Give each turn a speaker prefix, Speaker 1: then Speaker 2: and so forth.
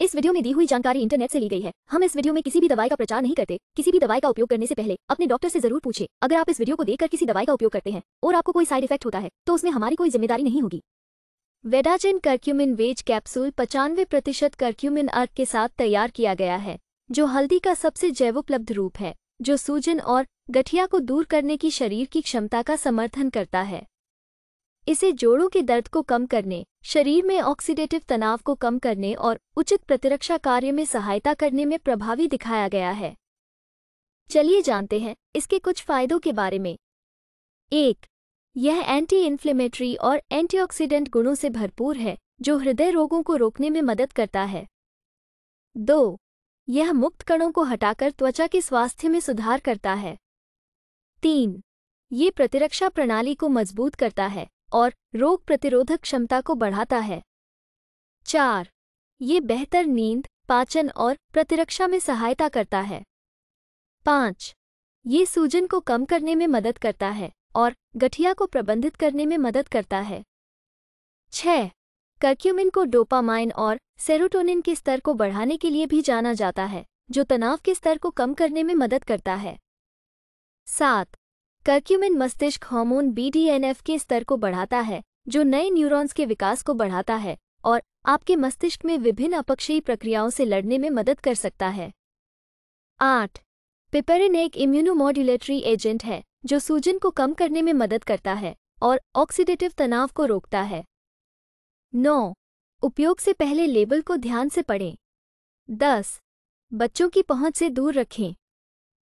Speaker 1: इस वीडियो में दी हुई जानकारी इंटरनेट से ली गई है हम इस वीडियो में किसी भी दवाई का प्रचार नहीं करते किसी भी दवाई का उपयोग करने से पहले अपने डॉक्टर से जरूर पूछे अगर आप इस वीडियो को देखकर किसी दवाई का उपयोग करते हैं और आपको कोई साइड इफेक्ट होता है तो उसमें हमारी कोई जिम्मेदारी नहीं होगी वेडाजिन कर्क्यूमिन वेज कैप्सूल पचानवे प्रतिशत कर्क्यूमिन अर्क के साथ तैयार किया गया है जो हल्दी का सबसे जैवोपलब्ध रूप है जो सूजन और गठिया को दूर करने की शरीर की क्षमता का समर्थन करता है इसे जोड़ों के दर्द को कम करने शरीर में ऑक्सीडेटिव तनाव को कम करने और उचित प्रतिरक्षा कार्य में सहायता करने में प्रभावी दिखाया गया है चलिए जानते हैं इसके कुछ फायदों के बारे में एक यह एंटी इन्फ्लेमेटरी और एंटीऑक्सीडेंट गुणों से भरपूर है जो हृदय रोगों को रोकने में मदद करता है दो यह मुक्त कणों को हटाकर त्वचा के स्वास्थ्य में सुधार करता है तीन ये प्रतिरक्षा प्रणाली को मजबूत करता है और रोग प्रतिरोधक क्षमता को बढ़ाता है चार ये बेहतर नींद पाचन और प्रतिरक्षा में सहायता करता है पाँच ये सूजन को कम करने में मदद करता है और गठिया को प्रबंधित करने में मदद करता है छ कर्क्यूमिन को डोपामाइन और सेरोटोनिन के स्तर को बढ़ाने के लिए भी जाना जाता है जो तनाव के स्तर को कम करने में मदद करता है सात कर्क्यूमिन मस्तिष्क हार्मोन बीडीएनएफ के स्तर को बढ़ाता है जो नए न्यूरॉन्स के विकास को बढ़ाता है और आपके मस्तिष्क में विभिन्न अपक्षयी प्रक्रियाओं से लड़ने में मदद कर सकता है आठ पिपरिन एक इम्यूनोमॉड्यूलेटरी एजेंट है जो सूजन को कम करने में मदद करता है और ऑक्सीडेटिव तनाव को रोकता है नौ उपयोग से पहले लेबल को ध्यान से पढ़ें दस बच्चों की पहुंच से दूर रखें